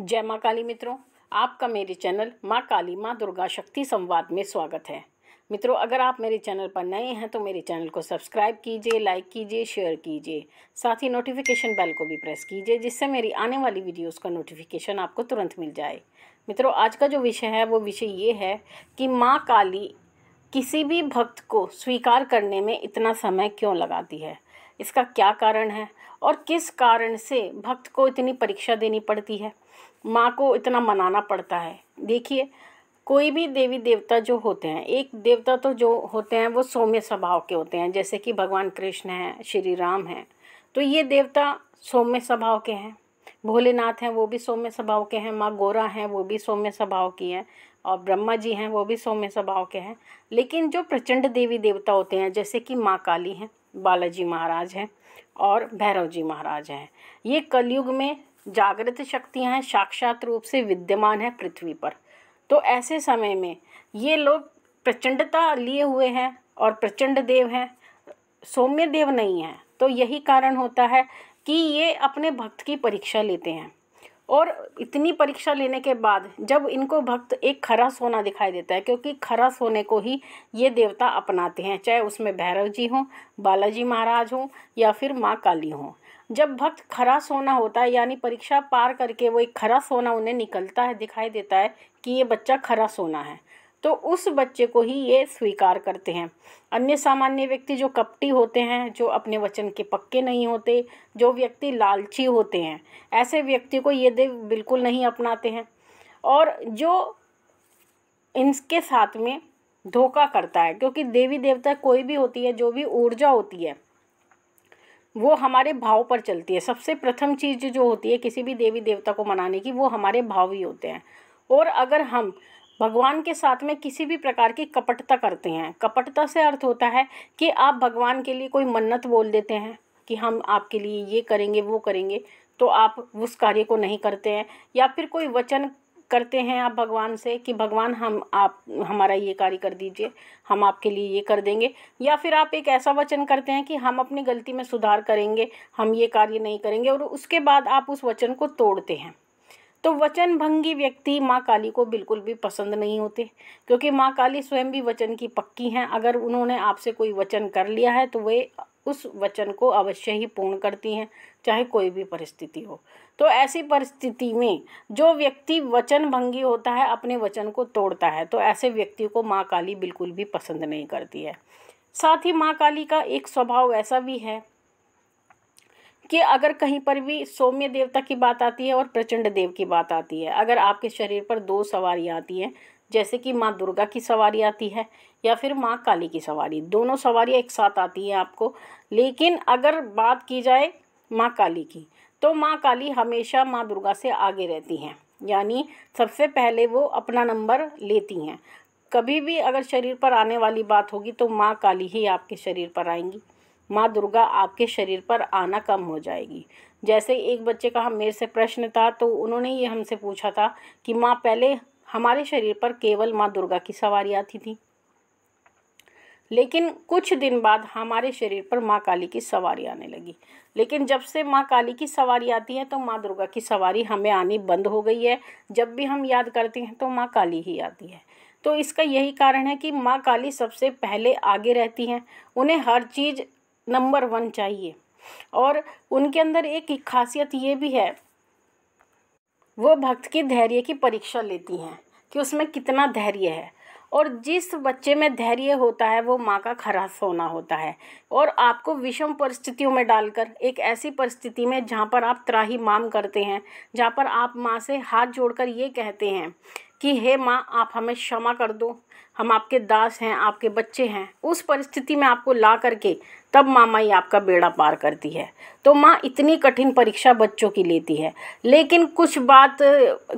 जय माँ काली मित्रों आपका मेरे चैनल माँ काली माँ दुर्गा शक्ति संवाद में स्वागत है मित्रों अगर आप मेरे चैनल पर नए हैं तो मेरे चैनल को सब्सक्राइब कीजिए लाइक कीजिए शेयर कीजिए साथ ही नोटिफिकेशन बेल को भी प्रेस कीजिए जिससे मेरी आने वाली वीडियोस का नोटिफिकेशन आपको तुरंत मिल जाए मित्रों आज का जो विषय है वो विषय ये है कि माँ काली किसी भी भक्त को स्वीकार करने में इतना समय क्यों लगाती है इसका क्या कारण है और किस कारण से भक्त को इतनी परीक्षा देनी पड़ती है माँ को इतना मनाना पड़ता है देखिए कोई भी देवी देवता जो होते हैं एक देवता तो जो होते हैं वो सौम्य स्वभाव के होते हैं जैसे कि भगवान कृष्ण हैं श्री राम हैं तो ये देवता सौम्य स्वभाव के हैं भोलेनाथ हैं वो भी सौम्य स्वभाव के हैं माँ गोरा हैं वो भी सौम्य स्वभाव की हैं और ब्रह्मा जी हैं वो भी सौम्य स्वभाव के हैं लेकिन जो प्रचंड देवी देवता होते हैं जैसे कि माँ काली हैं बालाजी महाराज हैं और भैरव जी महाराज हैं ये कलयुग में जागृत शक्तियाँ हैं साक्षात रूप से विद्यमान हैं पृथ्वी पर तो ऐसे समय में ये लोग प्रचंडता लिए हुए हैं और प्रचंड देव हैं सौम्य देव नहीं हैं तो यही कारण होता है कि ये अपने भक्त की परीक्षा लेते हैं और इतनी परीक्षा लेने के बाद जब इनको भक्त एक खरा सोना दिखाई देता है क्योंकि खरा सोने को ही ये देवता अपनाते हैं चाहे उसमें भैरव जी हों बालाजी महाराज हों या फिर माँ काली हों जब भक्त खरा सोना होता है यानी परीक्षा पार करके वो एक खरा सोना उन्हें निकलता है दिखाई देता है कि ये बच्चा खरा सोना है तो उस बच्चे को ही ये स्वीकार करते हैं अन्य सामान्य व्यक्ति जो कपटी होते हैं जो अपने वचन के पक्के नहीं होते जो व्यक्ति लालची होते हैं ऐसे व्यक्ति को ये देव बिल्कुल नहीं अपनाते हैं और जो इनके साथ में धोखा करता है क्योंकि देवी देवता कोई भी होती है जो भी ऊर्जा होती है वो हमारे भाव पर चलती है सबसे प्रथम चीज़ जो होती है किसी भी देवी देवता को मनाने की वो हमारे भाव ही होते हैं और अगर हम भगवान के साथ में किसी भी प्रकार की कपटता करते हैं कपटता से अर्थ होता है कि आप भगवान के लिए कोई मन्नत बोल देते हैं कि हम आपके लिए ये करेंगे वो करेंगे तो आप उस कार्य को नहीं करते हैं या फिर कोई वचन करते हैं आप भगवान से कि भगवान हम आप हमारा ये कार्य कर दीजिए हम आपके लिए ये कर देंगे या फिर आप एक ऐसा वचन करते हैं कि हम अपनी गलती में सुधार करेंगे हम ये कार्य नहीं करेंगे और उसके बाद आप उस वचन को तोड़ते हैं तो वचन भंगी व्यक्ति माँ काली को बिल्कुल भी पसंद नहीं होते क्योंकि माँ काली स्वयं भी वचन की पक्की हैं अगर उन्होंने आपसे कोई वचन कर लिया है तो वे उस वचन को अवश्य ही पूर्ण करती हैं चाहे कोई भी परिस्थिति हो तो ऐसी परिस्थिति में जो व्यक्ति वचन भंगी होता है अपने वचन को तोड़ता है तो ऐसे व्यक्ति को माँ काली बिल्कुल भी पसंद नहीं करती है साथ ही माँ काली का एक स्वभाव ऐसा भी है कि अगर कहीं पर भी सौम्य देवता की बात आती है और प्रचंड देव की बात आती है अगर आपके शरीर पर दो सवारियाँ आती हैं जैसे कि माँ दुर्गा की सवारी आती है या फिर माँ काली की सवारी दोनों सवारियाँ एक साथ आती हैं आपको लेकिन अगर बात की जाए माँ काली की तो माँ काली हमेशा माँ दुर्गा से आगे रहती हैं यानी सबसे पहले वो अपना नंबर लेती हैं कभी भी अगर शरीर पर आने वाली बात होगी तो माँ काली ही आपके शरीर पर आएंगी माँ दुर्गा आपके शरीर पर आना कम हो जाएगी जैसे एक बच्चे का हम मेरे से प्रश्न था तो उन्होंने ये हमसे पूछा था कि माँ पहले हमारे शरीर पर केवल माँ दुर्गा की सवारी आती थी लेकिन कुछ दिन बाद हमारे शरीर पर माँ काली की सवारी आने लगी लेकिन जब से माँ काली की सवारी आती है तो माँ दुर्गा की सवारी हमें आनी बंद हो गई है जब भी हम याद करते हैं तो माँ काली ही आती है तो इसका यही कारण है कि माँ काली सबसे पहले आगे रहती हैं उन्हें हर चीज़ नंबर वन चाहिए और उनके अंदर एक खासियत ये भी है वो भक्त के धैर्य की परीक्षा लेती हैं कि उसमें कितना धैर्य है और जिस बच्चे में धैर्य होता है वो माँ का खरा सोना होता है और आपको विषम परिस्थितियों में डालकर एक ऐसी परिस्थिति में जहाँ पर आप त्राही माम करते हैं जहाँ पर आप माँ से हाथ जोड़कर ये कहते हैं कि हे माँ आप हमें क्षमा कर दो हम आपके दास हैं आपके बच्चे हैं उस परिस्थिति में आपको ला करके तब माँ माई आपका बेड़ा पार करती है तो माँ इतनी कठिन परीक्षा बच्चों की लेती है लेकिन कुछ बात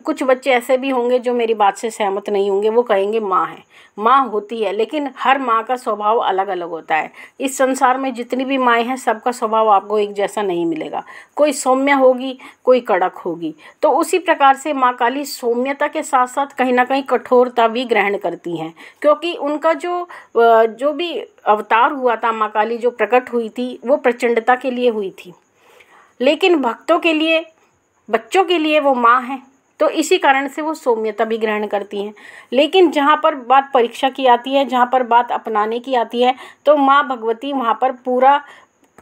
कुछ बच्चे ऐसे भी होंगे जो मेरी बात से सहमत नहीं होंगे वो कहेंगे माँ है माँ होती है लेकिन हर माँ का स्वभाव अलग अलग होता है इस संसार में जितनी भी माएँ हैं सबका स्वभाव आपको एक जैसा नहीं मिलेगा कोई सौम्य होगी कोई कड़क होगी तो उसी प्रकार से माँ काली सौम्यता के साथ साथ कहीं ना कहीं कठोरता भी ग्रहण करती हैं क्योंकि उनका जो जो भी अवतार हुआ था माँ काली जो प्रकट हुई थी वो प्रचंडता के लिए हुई थी लेकिन भक्तों के लिए बच्चों के लिए वो माँ है तो इसी कारण से वो सौम्यता भी ग्रहण करती हैं लेकिन जहाँ पर बात परीक्षा की आती है जहाँ पर बात अपनाने की आती है तो माँ भगवती वहाँ पर पूरा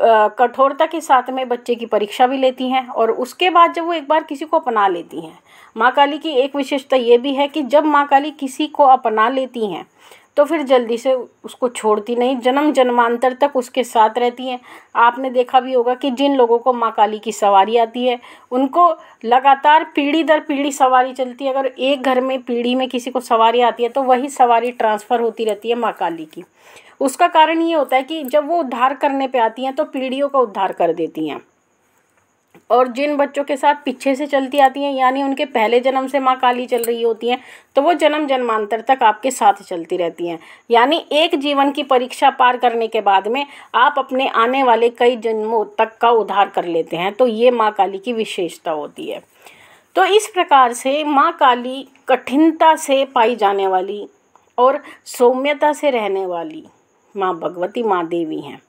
कठोरता के साथ में बच्चे की परीक्षा भी लेती हैं और उसके बाद जब वो एक बार किसी को अपना लेती हैं माँ काली की एक विशेषता ये भी है कि जब माँ काली किसी को अपना लेती हैं तो फिर जल्दी से उसको छोड़ती नहीं जन्म जन्मांतर तक उसके साथ रहती हैं आपने देखा भी होगा कि जिन लोगों को माँ काली की सवारी आती है उनको लगातार पीढ़ी दर पीढ़ी सवारी चलती है अगर एक घर में पीढ़ी में किसी को सवारी आती है तो वही सवारी ट्रांसफ़र होती रहती है माँ काली की उसका कारण ये होता है कि जब वो उद्धार करने पर आती हैं तो पीढ़ियों का उद्धार कर देती हैं और जिन बच्चों के साथ पीछे से चलती आती हैं यानी उनके पहले जन्म से माँ काली चल रही होती हैं तो वो जन्म जन्मांतर तक आपके साथ चलती रहती हैं यानी एक जीवन की परीक्षा पार करने के बाद में आप अपने आने वाले कई जन्मों तक का उद्धार कर लेते हैं तो ये माँ काली की विशेषता होती है तो इस प्रकार से माँ काली कठिनता से पाई जाने वाली और सौम्यता से रहने वाली माँ भगवती माँ देवी हैं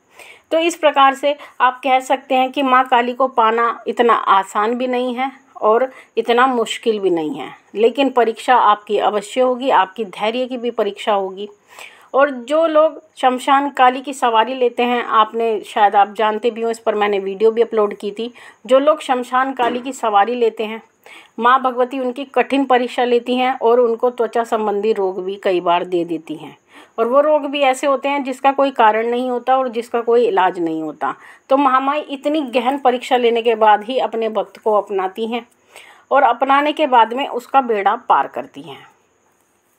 तो इस प्रकार से आप कह सकते हैं कि माँ काली को पाना इतना आसान भी नहीं है और इतना मुश्किल भी नहीं है लेकिन परीक्षा आपकी अवश्य होगी आपकी धैर्य की भी परीक्षा होगी और जो लोग शमशान काली की सवारी लेते हैं आपने शायद आप जानते भी हो इस पर मैंने वीडियो भी अपलोड की थी जो लोग शमशान काली की सवारी लेते हैं माँ भगवती उनकी कठिन परीक्षा लेती हैं और उनको त्वचा संबंधी रोग भी कई बार दे देती हैं और वो रोग भी ऐसे होते हैं जिसका कोई कारण नहीं होता और जिसका कोई इलाज नहीं होता तो महामाई इतनी गहन परीक्षा लेने के बाद ही अपने भक्त को अपनाती हैं और अपनाने के बाद में उसका बेड़ा पार करती हैं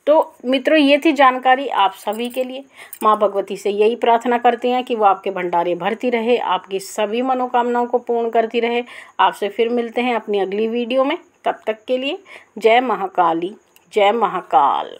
तो मित्रों ये थी जानकारी आप सभी के लिए माँ भगवती से यही प्रार्थना करते हैं कि वो आपके भंडारे भरती रहे आपकी सभी मनोकामनाओं को पूर्ण करती रहे आपसे फिर मिलते हैं अपनी अगली वीडियो में तब तक के लिए जय महाकाली जय महाकाल